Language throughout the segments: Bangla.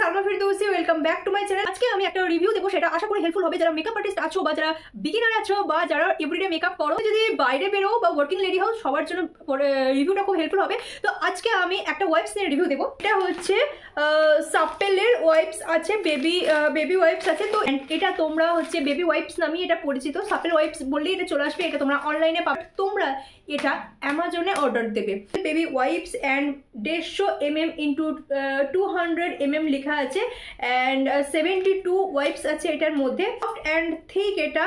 Salma Firdousi welcome back to my আজকে আমি একটা রিভিউ দেবো সেটা আশা করি হেল্পফুল হবে যারা মেকআপ আর্টিস্ট আছো বা যারা বিগিনার আছো বা যারা এভরিডে মেকআপ করো যদি বাইরে বেরো বা ওয়ার্কিং লেডি হও সবার জন্য রিভিউটা খুব হেল্পফুল হবে তো আজকে আমি একটা ওয়াইপস নিয়ে রিভিউ দেবো এটা হচ্ছে সাপেলের ওয়াইপস আছে বেবি বেবি ওয়াইপস আছে তো এটা তোমরা হচ্ছে বেবি ওয়াইপস নামে এটা পরিচিত সাপেল ওয়াইপস বললেই এটা চলে আসবে এটা তোমরা অনলাইনে পাবে তোমরা এটা অ্যামাজনে অর্ডার দেবে বেবি ওয়াইপস অ্যান্ড দেড়শো M M into two hundred M M লেখা লেখা আছে অ্যান্ড সেভেন্টি টু ওয়াইপস আছে এটার মধ্যে অ্যান্ড থিক এটা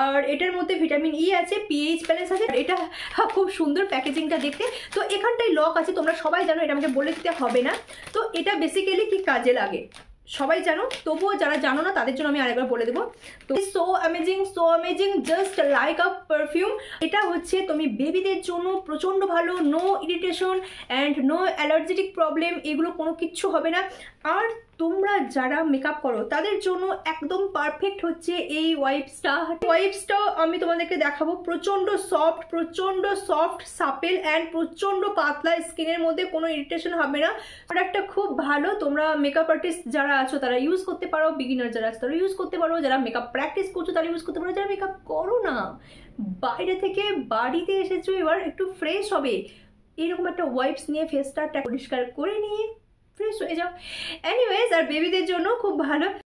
আর এটার মধ্যে ভিটামিন ই e আছে পিএইচ ব্যালেন্স আছে এটা খুব সুন্দর প্যাকেজিংটা দেখতে তো এখানটায় লক আছে তোমরা সবাই জানো এটা আমাকে বলে দিতে হবে না তো এটা বেসিক্যালি কি কাজে লাগে সবাই জানো তবুও যারা জানো না তাদের জন্য আমি আরেকবার বলে দেবো তো so amazing so amazing just like up perfume এটা হচ্ছে তুমি বেবিদের জন্য প্রচণ্ড ভালো no irritation and no allergetic problem এগুলো কোনো কিচ্ছু হবে না আর তোমরা যারা মেকআপ করো তাদের জন্য একদম পারফেক্ট হচ্ছে এই ওয়াইপসটা ওয়াইপসটা আমি তোমাদেরকে দেখাবো প্রচণ্ড সফট প্রচণ্ড সফট সাপেল অ্যান্ড প্রচণ্ড পাতলা স্কিনের মধ্যে কোনো ইরিটেশন হবে না প্রোডাক্টটা খুব ভালো তোমরা মেকআপ আর্টিস্ট যারা আছো তারা ইউজ করতে পারো বিগিনার যারা আছো তারা ইউজ করতে পারো যারা মেকআপ প্র্যাকটিস করছো তারা ইউজ করতে পারো যারা মেকআপ করো না বাইরে থেকে বাড়িতে এসেছো এবার একটু ফ্রেশ হবে এরকম একটা ওয়াইপস নিয়ে ফেসটা পরিষ্কার করে নিয়ে ফ্রেশ হয়ে যাও অ্যানিওয়েজ আর বেবিদের জন্য খুব ভালো